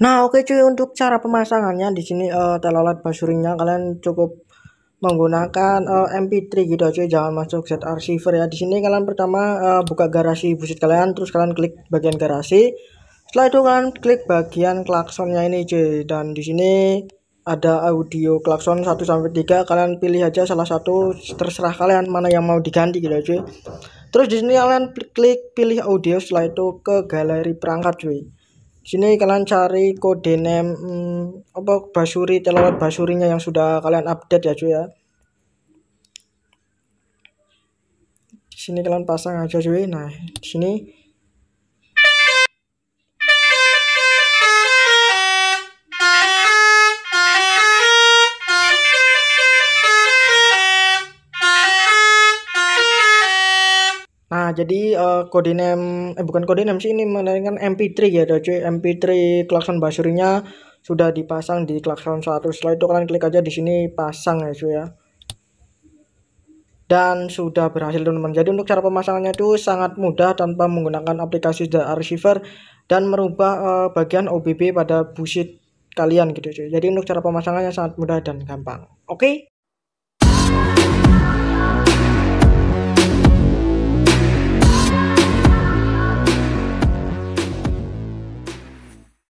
Nah, oke okay cuy, untuk cara pemasangannya di sini uh, telolet basuringnya kalian cukup menggunakan uh, eh, MP3 gitu cuy, jangan masuk set receiver ya. Di sini kalian pertama uh, buka garasi busit kalian, terus kalian klik bagian garasi. Setelah itu kalian klik bagian klaksonnya ini cuy dan di sini ada audio klakson 1 sampai 3 kalian pilih aja salah satu terserah kalian mana yang mau diganti gitu cuy. Terus di sini kalian klik pilih audio setelah itu ke galeri perangkat cuy sini kalian cari kode name hmm, apa basuri telur basurinya yang sudah kalian update ya cuy ya sini kalian pasang aja cuy nah sini jadi uh, eh, kode name eh bukan kode name sih ini melainkan MP3 ya ada cuy MP3 klakson basurinya sudah dipasang di klakson 1 setelah itu kalian klik aja di sini pasang ya cuy ya dan sudah berhasil teman-teman jadi untuk cara pemasangannya itu sangat mudah tanpa menggunakan aplikasi The Archiver dan merubah uh, bagian OBB pada busit kalian gitu cuy jadi untuk cara pemasangannya sangat mudah dan gampang oke okay?